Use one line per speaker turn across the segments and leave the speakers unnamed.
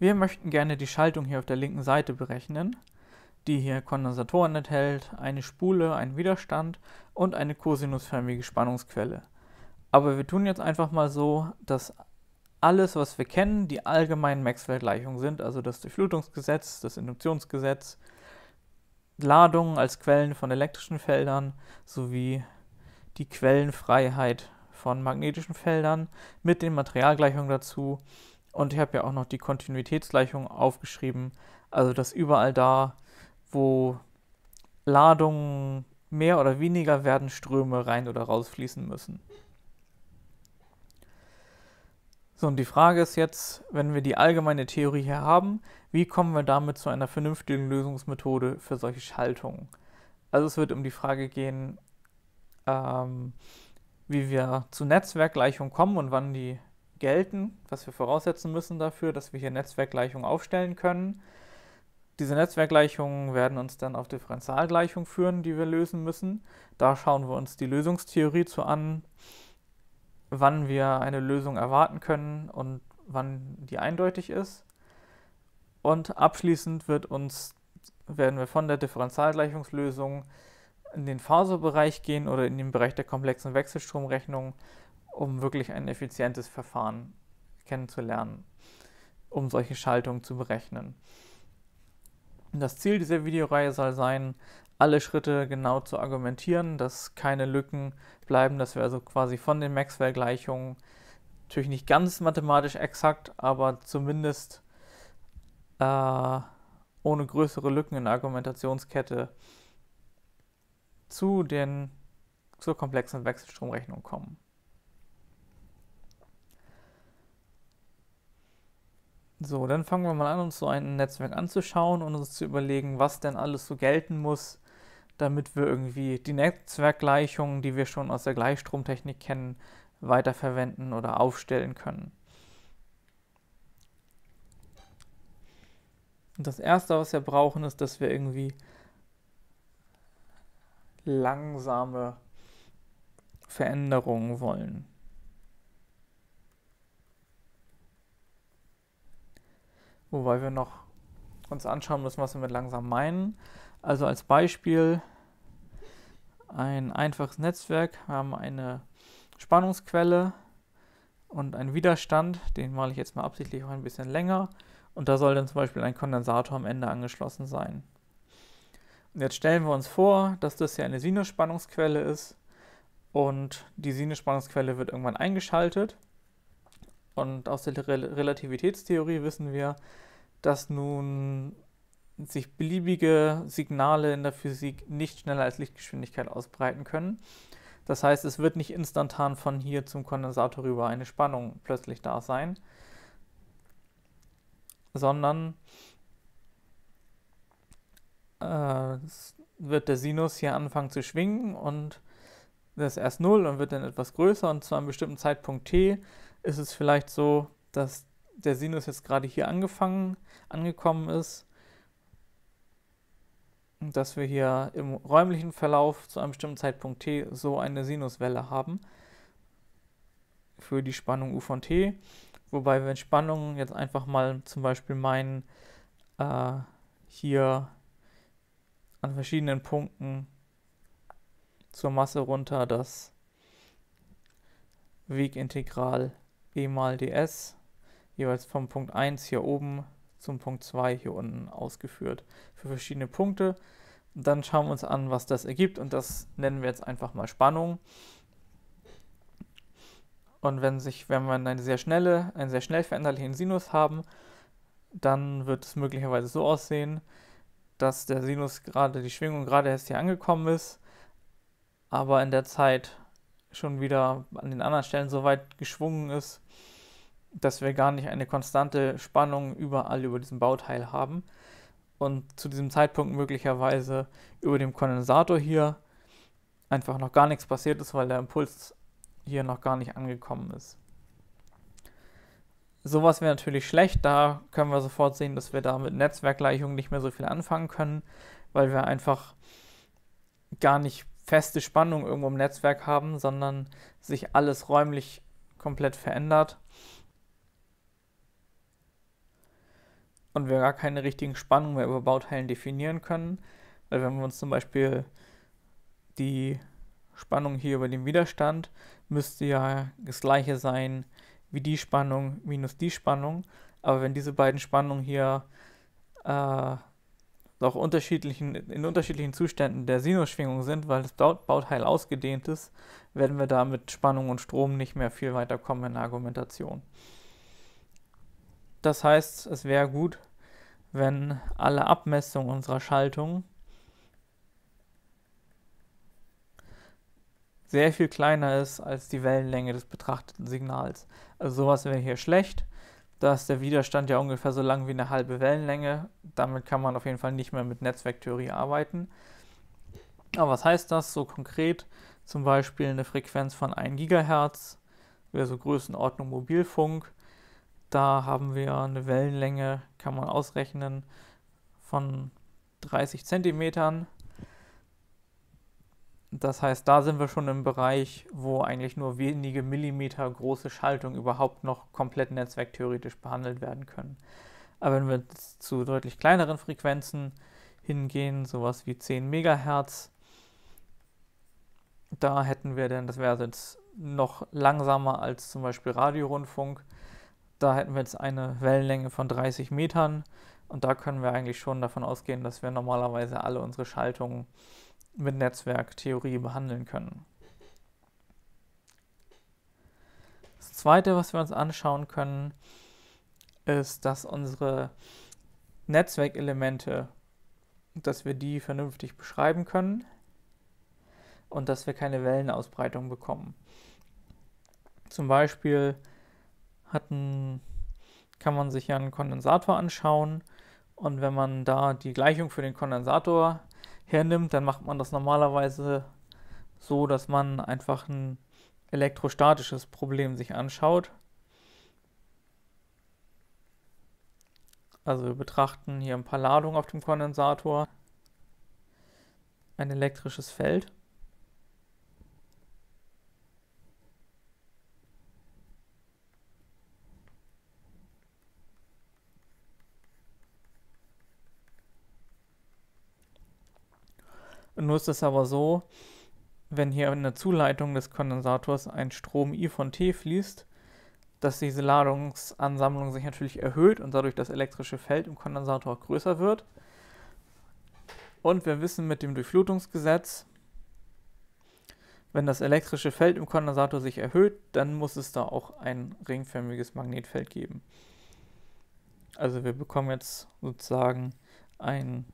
Wir möchten gerne die Schaltung hier auf der linken Seite berechnen, die hier Kondensatoren enthält, eine Spule, einen Widerstand und eine kosinusförmige Spannungsquelle. Aber wir tun jetzt einfach mal so, dass alles, was wir kennen, die allgemeinen Maxwell-Gleichungen sind, also das Durchflutungsgesetz, das Induktionsgesetz, Ladungen als Quellen von elektrischen Feldern sowie die Quellenfreiheit von magnetischen Feldern mit den Materialgleichungen dazu und ich habe ja auch noch die Kontinuitätsgleichung aufgeschrieben. Also, dass überall da, wo Ladungen mehr oder weniger werden, Ströme rein oder rausfließen müssen. So, und die Frage ist jetzt, wenn wir die allgemeine Theorie hier haben, wie kommen wir damit zu einer vernünftigen Lösungsmethode für solche Schaltungen? Also es wird um die Frage gehen, ähm, wie wir zu Netzwerkgleichungen kommen und wann die gelten, was wir voraussetzen müssen dafür, dass wir hier Netzwerkgleichungen aufstellen können. Diese Netzwerkgleichungen werden uns dann auf Differentialgleichungen führen, die wir lösen müssen. Da schauen wir uns die Lösungstheorie zu an, wann wir eine Lösung erwarten können und wann die eindeutig ist. Und abschließend wird uns, werden wir von der Differentialgleichungslösung in den Phasorbereich gehen oder in den Bereich der komplexen Wechselstromrechnung um wirklich ein effizientes Verfahren kennenzulernen, um solche Schaltungen zu berechnen. Das Ziel dieser Videoreihe soll sein, alle Schritte genau zu argumentieren, dass keine Lücken bleiben, dass wir also quasi von den Maxwell-Gleichungen natürlich nicht ganz mathematisch exakt, aber zumindest äh, ohne größere Lücken in der Argumentationskette zu den zur komplexen Wechselstromrechnung kommen. So, dann fangen wir mal an, uns so ein Netzwerk anzuschauen und uns zu überlegen, was denn alles so gelten muss, damit wir irgendwie die Netzwerkgleichungen, die wir schon aus der Gleichstromtechnik kennen, weiterverwenden oder aufstellen können. das Erste, was wir brauchen, ist, dass wir irgendwie langsame Veränderungen wollen. Wobei wir noch uns anschauen müssen, was wir mit langsam meinen. Also als Beispiel ein einfaches Netzwerk. Wir haben eine Spannungsquelle und einen Widerstand. Den male ich jetzt mal absichtlich auch ein bisschen länger. Und da soll dann zum Beispiel ein Kondensator am Ende angeschlossen sein. Und jetzt stellen wir uns vor, dass das hier eine Sinusspannungsquelle ist und die Sinusspannungsquelle wird irgendwann eingeschaltet und aus der Rel Relativitätstheorie wissen wir, dass nun sich beliebige Signale in der Physik nicht schneller als Lichtgeschwindigkeit ausbreiten können. Das heißt, es wird nicht instantan von hier zum Kondensator rüber eine Spannung plötzlich da sein, sondern äh, wird der Sinus hier anfangen zu schwingen und das ist erst 0 und wird dann etwas größer und zu einem bestimmten Zeitpunkt t ist es vielleicht so, dass der Sinus jetzt gerade hier angefangen, angekommen ist, dass wir hier im räumlichen Verlauf zu einem bestimmten Zeitpunkt t so eine Sinuswelle haben für die Spannung U von t. Wobei wenn Spannungen jetzt einfach mal zum Beispiel meinen, äh, hier an verschiedenen Punkten zur Masse runter das Wegintegral E mal ds jeweils vom Punkt 1 hier oben zum Punkt 2 hier unten ausgeführt für verschiedene Punkte. Und dann schauen wir uns an, was das ergibt und das nennen wir jetzt einfach mal Spannung. Und wenn, sich, wenn wir eine sehr schnelle, einen sehr schnell veränderlichen Sinus haben, dann wird es möglicherweise so aussehen, dass der Sinus gerade, die Schwingung gerade erst hier angekommen ist, aber in der Zeit schon wieder an den anderen Stellen so weit geschwungen ist, dass wir gar nicht eine konstante Spannung überall über diesem Bauteil haben und zu diesem Zeitpunkt möglicherweise über dem Kondensator hier einfach noch gar nichts passiert ist, weil der Impuls hier noch gar nicht angekommen ist. Sowas wäre natürlich schlecht, da können wir sofort sehen, dass wir da mit Netzwerkgleichungen nicht mehr so viel anfangen können, weil wir einfach gar nicht feste Spannung irgendwo im Netzwerk haben, sondern sich alles räumlich komplett verändert. Und wir gar keine richtigen Spannungen mehr über Bauteilen definieren können. Weil wenn wir uns zum Beispiel die Spannung hier über den Widerstand müsste ja das gleiche sein wie die Spannung minus die Spannung. Aber wenn diese beiden Spannungen hier äh, auch unterschiedlichen, in unterschiedlichen Zuständen der Sinusschwingung sind, weil das Bauteil ausgedehnt ist, werden wir da mit Spannung und Strom nicht mehr viel weiter kommen in der Argumentation. Das heißt, es wäre gut, wenn alle Abmessungen unserer Schaltung sehr viel kleiner ist als die Wellenlänge des betrachteten Signals. Also sowas wäre hier schlecht. Da ist der Widerstand ja ungefähr so lang wie eine halbe Wellenlänge. Damit kann man auf jeden Fall nicht mehr mit Netzwerktheorie arbeiten. Aber was heißt das so konkret? Zum Beispiel eine Frequenz von 1 GHz, wäre so Größenordnung Mobilfunk. Da haben wir eine Wellenlänge, kann man ausrechnen, von 30 Zentimetern. Das heißt, da sind wir schon im Bereich, wo eigentlich nur wenige Millimeter große Schaltungen überhaupt noch komplett netzwerktheoretisch behandelt werden können. Aber wenn wir zu deutlich kleineren Frequenzen hingehen, sowas wie 10 MHz, da hätten wir dann, das wäre also jetzt noch langsamer als zum Beispiel Radiorundfunk, da hätten wir jetzt eine Wellenlänge von 30 Metern und da können wir eigentlich schon davon ausgehen, dass wir normalerweise alle unsere Schaltungen mit Netzwerktheorie behandeln können. Das Zweite, was wir uns anschauen können, ist, dass unsere Netzwerkelemente, dass wir die vernünftig beschreiben können und dass wir keine Wellenausbreitung bekommen. Zum Beispiel hatten, kann man sich ja einen Kondensator anschauen und wenn man da die Gleichung für den Kondensator hernimmt, dann macht man das normalerweise so, dass man einfach ein elektrostatisches Problem sich anschaut. Also wir betrachten hier ein paar Ladungen auf dem Kondensator, ein elektrisches Feld. Nur ist es aber so, wenn hier in der Zuleitung des Kondensators ein Strom I von T fließt, dass diese Ladungsansammlung sich natürlich erhöht und dadurch das elektrische Feld im Kondensator größer wird. Und wir wissen mit dem Durchflutungsgesetz, wenn das elektrische Feld im Kondensator sich erhöht, dann muss es da auch ein ringförmiges Magnetfeld geben. Also wir bekommen jetzt sozusagen ein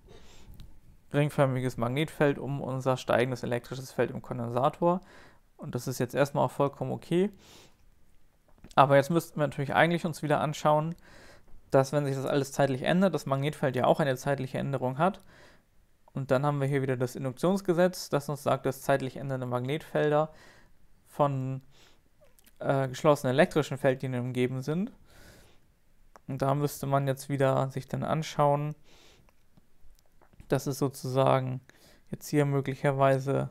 ringförmiges Magnetfeld um unser steigendes elektrisches Feld im Kondensator. Und das ist jetzt erstmal auch vollkommen okay. Aber jetzt müssten wir natürlich eigentlich uns wieder anschauen, dass wenn sich das alles zeitlich ändert, das Magnetfeld ja auch eine zeitliche Änderung hat. Und dann haben wir hier wieder das Induktionsgesetz, das uns sagt, dass zeitlich ändernde Magnetfelder von äh, geschlossenen elektrischen Feldlinien umgeben sind. Und da müsste man jetzt wieder sich dann anschauen, das ist sozusagen jetzt hier möglicherweise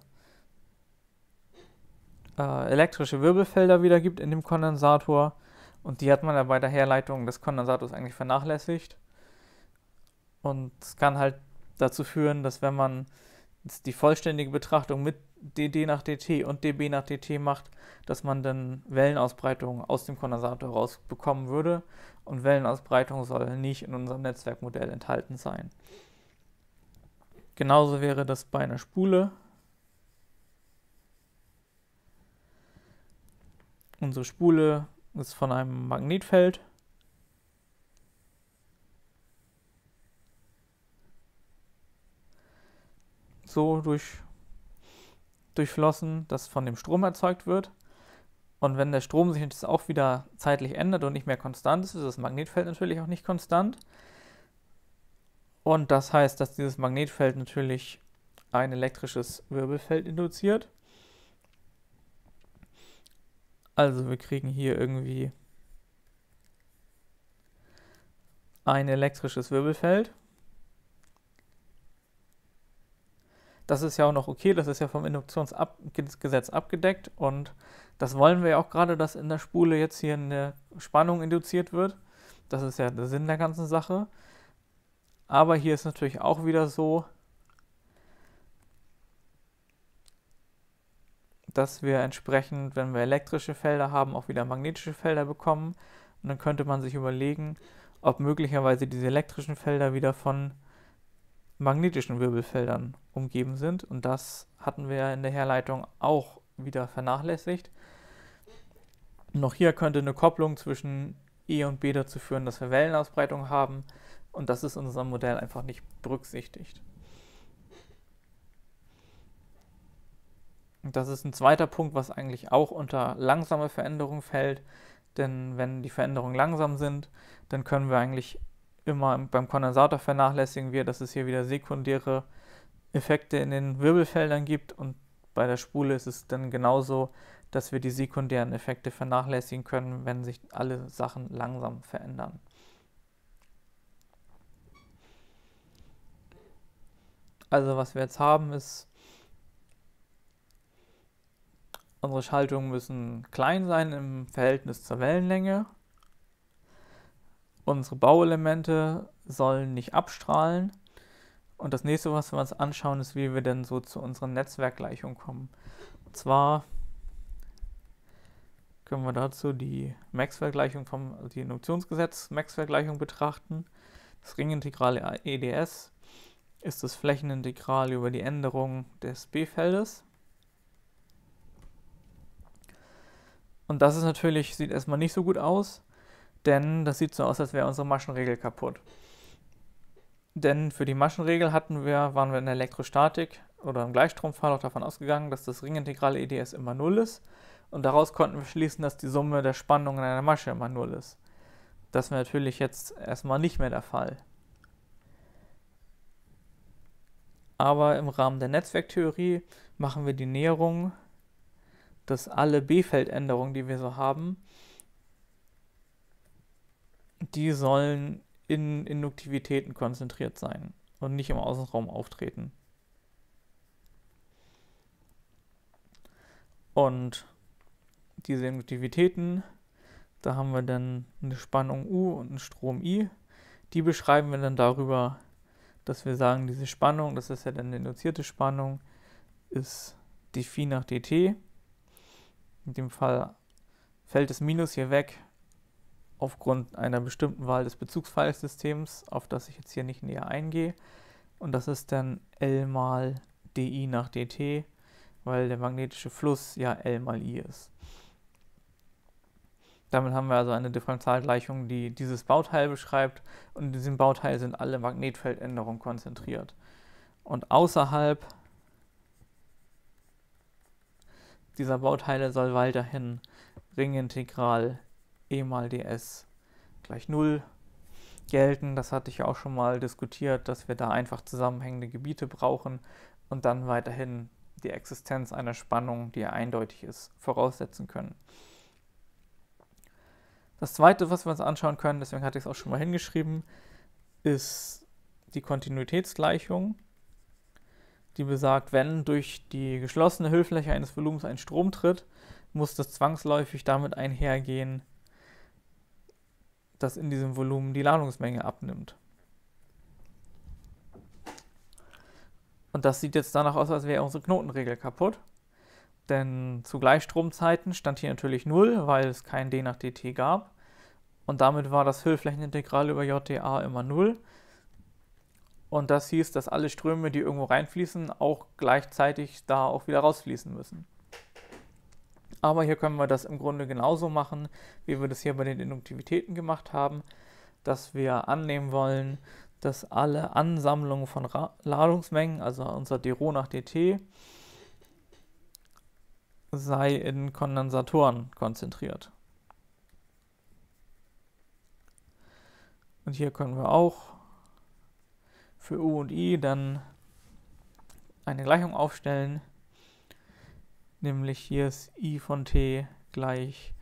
äh, elektrische Wirbelfelder wieder gibt in dem Kondensator. Und die hat man ja bei der Herleitung des Kondensators eigentlich vernachlässigt. Und es kann halt dazu führen, dass wenn man die vollständige Betrachtung mit dd nach dt und db nach dt macht, dass man dann Wellenausbreitungen aus dem Kondensator rausbekommen würde. Und Wellenausbreitung soll nicht in unserem Netzwerkmodell enthalten sein. Genauso wäre das bei einer Spule. Unsere Spule ist von einem Magnetfeld. So durch, durchflossen, dass von dem Strom erzeugt wird. Und wenn der Strom sich jetzt auch wieder zeitlich ändert und nicht mehr konstant ist, ist das Magnetfeld natürlich auch nicht konstant. Und das heißt, dass dieses Magnetfeld natürlich ein elektrisches Wirbelfeld induziert. Also wir kriegen hier irgendwie ein elektrisches Wirbelfeld. Das ist ja auch noch okay, das ist ja vom Induktionsgesetz abgedeckt und das wollen wir ja auch gerade, dass in der Spule jetzt hier eine Spannung induziert wird. Das ist ja der Sinn der ganzen Sache. Aber hier ist natürlich auch wieder so, dass wir entsprechend, wenn wir elektrische Felder haben, auch wieder magnetische Felder bekommen. Und dann könnte man sich überlegen, ob möglicherweise diese elektrischen Felder wieder von magnetischen Wirbelfeldern umgeben sind. Und das hatten wir in der Herleitung auch wieder vernachlässigt. Noch hier könnte eine Kopplung zwischen E und B dazu führen, dass wir Wellenausbreitung haben. Und das ist in unserem Modell einfach nicht berücksichtigt. Und das ist ein zweiter Punkt, was eigentlich auch unter langsame Veränderung fällt. Denn wenn die Veränderungen langsam sind, dann können wir eigentlich immer beim Kondensator vernachlässigen wir, dass es hier wieder sekundäre Effekte in den Wirbelfeldern gibt und bei der Spule ist es dann genauso, dass wir die sekundären Effekte vernachlässigen können, wenn sich alle Sachen langsam verändern. Also was wir jetzt haben ist, unsere Schaltungen müssen klein sein im Verhältnis zur Wellenlänge. Unsere Bauelemente sollen nicht abstrahlen. Und das nächste, was wir uns anschauen, ist, wie wir denn so zu unseren Netzwerkgleichungen kommen. Und zwar können wir dazu die Maxwell-Gleichung vom also die Induktionsgesetz Maxwell-Gleichung betrachten, das Ringintegrale EDS ist das Flächenintegral über die Änderung des B-Feldes. Und das ist natürlich, sieht erstmal nicht so gut aus, denn das sieht so aus, als wäre unsere Maschenregel kaputt. Denn für die Maschenregel hatten wir, waren wir in der Elektrostatik oder im Gleichstromfall auch davon ausgegangen, dass das Ringintegral EDS immer 0 ist. Und daraus konnten wir schließen, dass die Summe der Spannungen in einer Masche immer 0 ist. Das wäre natürlich jetzt erstmal nicht mehr der Fall. aber im Rahmen der Netzwerktheorie machen wir die Näherung, dass alle B-Feldänderungen, die wir so haben, die sollen in Induktivitäten konzentriert sein und nicht im Außenraum auftreten. Und diese Induktivitäten, da haben wir dann eine Spannung U und einen Strom I, die beschreiben wir dann darüber, dass wir sagen, diese Spannung, das ist ja dann die induzierte Spannung, ist die Phi nach dt. In dem Fall fällt das Minus hier weg aufgrund einer bestimmten Wahl des Bezugsfallsystems, auf das ich jetzt hier nicht näher eingehe. Und das ist dann L mal di nach dt, weil der magnetische Fluss ja L mal i ist. Damit haben wir also eine Differentialgleichung, die dieses Bauteil beschreibt und in diesem Bauteil sind alle Magnetfeldänderungen konzentriert. Und außerhalb dieser Bauteile soll weiterhin Ringintegral e mal ds gleich 0 gelten. Das hatte ich ja auch schon mal diskutiert, dass wir da einfach zusammenhängende Gebiete brauchen und dann weiterhin die Existenz einer Spannung, die eindeutig ist, voraussetzen können. Das zweite, was wir uns anschauen können, deswegen hatte ich es auch schon mal hingeschrieben, ist die Kontinuitätsgleichung, die besagt, wenn durch die geschlossene Hüllfläche eines Volumens ein Strom tritt, muss das zwangsläufig damit einhergehen, dass in diesem Volumen die Ladungsmenge abnimmt. Und das sieht jetzt danach aus, als wäre unsere Knotenregel kaputt. Denn zu Gleichstromzeiten stand hier natürlich 0, weil es kein D nach dt gab. Und damit war das Hüllflächenintegral über JDA immer 0. Und das hieß, dass alle Ströme, die irgendwo reinfließen, auch gleichzeitig da auch wieder rausfließen müssen. Aber hier können wir das im Grunde genauso machen, wie wir das hier bei den Induktivitäten gemacht haben, dass wir annehmen wollen, dass alle Ansammlungen von Ra Ladungsmengen, also unser dρ nach dt, sei in Kondensatoren konzentriert. Und hier können wir auch für U und I dann eine Gleichung aufstellen, nämlich hier ist I von T gleich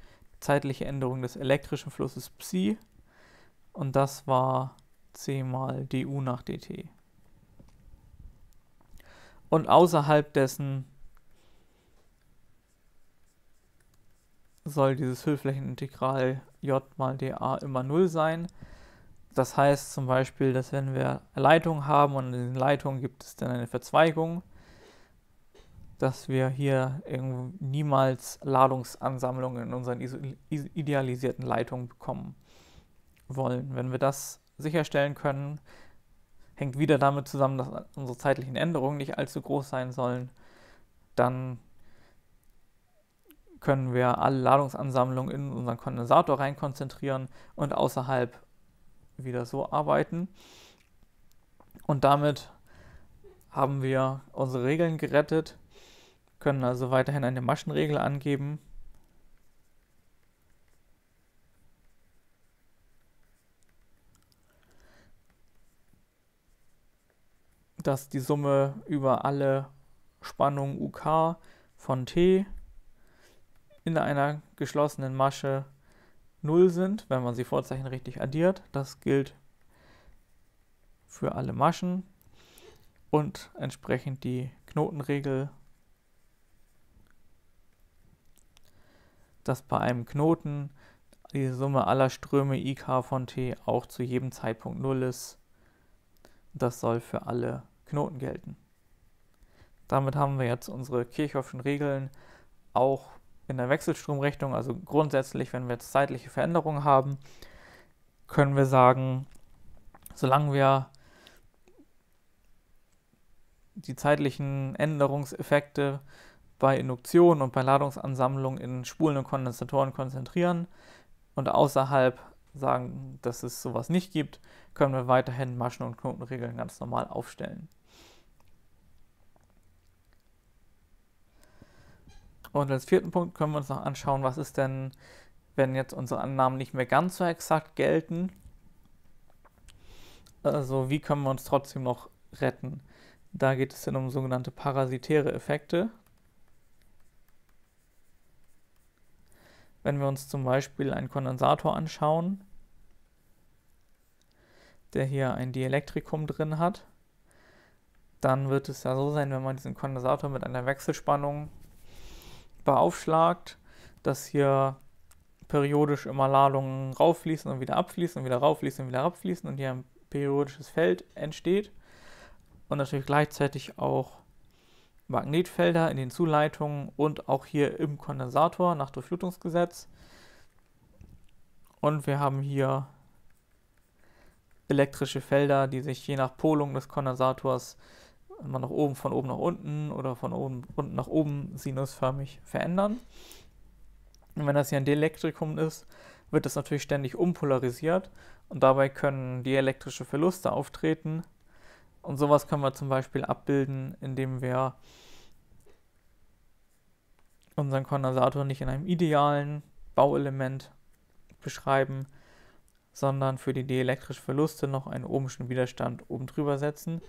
zeitliche Änderung des elektrischen Flusses Psi und das war C mal du nach dt. Und außerhalb dessen soll dieses Füllflächenintegral j mal dA immer 0 sein. Das heißt zum Beispiel, dass wenn wir Leitungen haben und in den Leitungen gibt es dann eine Verzweigung, dass wir hier niemals Ladungsansammlungen in unseren idealisierten Leitungen bekommen wollen. Wenn wir das sicherstellen können, hängt wieder damit zusammen, dass unsere zeitlichen Änderungen nicht allzu groß sein sollen, dann können wir alle Ladungsansammlungen in unseren Kondensator rein konzentrieren und außerhalb wieder so arbeiten. Und damit haben wir unsere Regeln gerettet, können also weiterhin eine Maschenregel angeben. dass die Summe über alle Spannungen UK von T in einer geschlossenen Masche 0 sind, wenn man sie Vorzeichen richtig addiert. Das gilt für alle Maschen und entsprechend die Knotenregel, dass bei einem Knoten die Summe aller Ströme ik von t auch zu jedem Zeitpunkt 0 ist. Das soll für alle Knoten gelten. Damit haben wir jetzt unsere Kirchhoffschen Regeln auch in der Wechselstromrechnung, also grundsätzlich, wenn wir jetzt zeitliche Veränderungen haben, können wir sagen, solange wir die zeitlichen Änderungseffekte bei Induktion und bei Ladungsansammlung in Spulen und Kondensatoren konzentrieren und außerhalb sagen, dass es sowas nicht gibt, können wir weiterhin Maschen und Knotenregeln ganz normal aufstellen. Und als vierten Punkt können wir uns noch anschauen, was ist denn, wenn jetzt unsere Annahmen nicht mehr ganz so exakt gelten. Also wie können wir uns trotzdem noch retten? Da geht es dann um sogenannte parasitäre Effekte. Wenn wir uns zum Beispiel einen Kondensator anschauen, der hier ein Dielektrikum drin hat, dann wird es ja so sein, wenn man diesen Kondensator mit einer Wechselspannung beaufschlagt, dass hier periodisch immer Ladungen rauffließen und wieder abfließen und wieder rauffließen und wieder abfließen und hier ein periodisches Feld entsteht und natürlich gleichzeitig auch Magnetfelder in den Zuleitungen und auch hier im Kondensator nach Durchflutungsgesetz. Und wir haben hier elektrische Felder, die sich je nach Polung des Kondensators immer nach oben, von oben nach unten oder von oben, unten nach oben sinusförmig verändern. Und wenn das hier ein Dielektrikum ist, wird das natürlich ständig umpolarisiert und dabei können dielektrische Verluste auftreten. Und sowas können wir zum Beispiel abbilden, indem wir unseren Kondensator nicht in einem idealen Bauelement beschreiben, sondern für die dielektrischen Verluste noch einen ohmschen Widerstand oben drüber setzen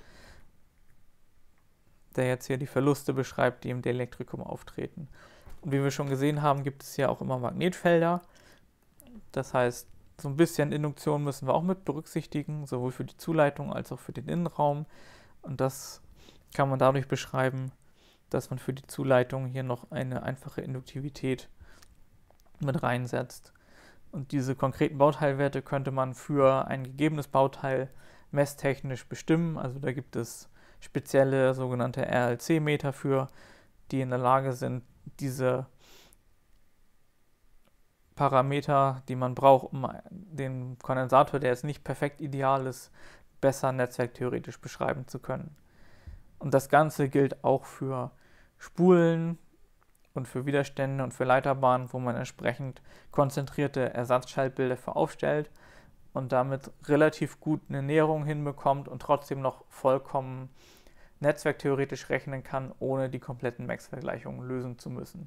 der jetzt hier die Verluste beschreibt, die im Dielektrikum auftreten. Und wie wir schon gesehen haben, gibt es hier auch immer Magnetfelder. Das heißt, so ein bisschen Induktion müssen wir auch mit berücksichtigen, sowohl für die Zuleitung als auch für den Innenraum. Und das kann man dadurch beschreiben, dass man für die Zuleitung hier noch eine einfache Induktivität mit reinsetzt. Und diese konkreten Bauteilwerte könnte man für ein gegebenes Bauteil messtechnisch bestimmen. Also da gibt es spezielle sogenannte RLC-Meter für, die in der Lage sind, diese Parameter, die man braucht, um den Kondensator, der jetzt nicht perfekt ideal ist, besser netzwerktheoretisch beschreiben zu können. Und das Ganze gilt auch für Spulen und für Widerstände und für Leiterbahnen, wo man entsprechend konzentrierte Ersatzschaltbilder für aufstellt und damit relativ gut eine Näherung hinbekommt und trotzdem noch vollkommen netzwerktheoretisch rechnen kann, ohne die kompletten Max-Vergleichungen lösen zu müssen.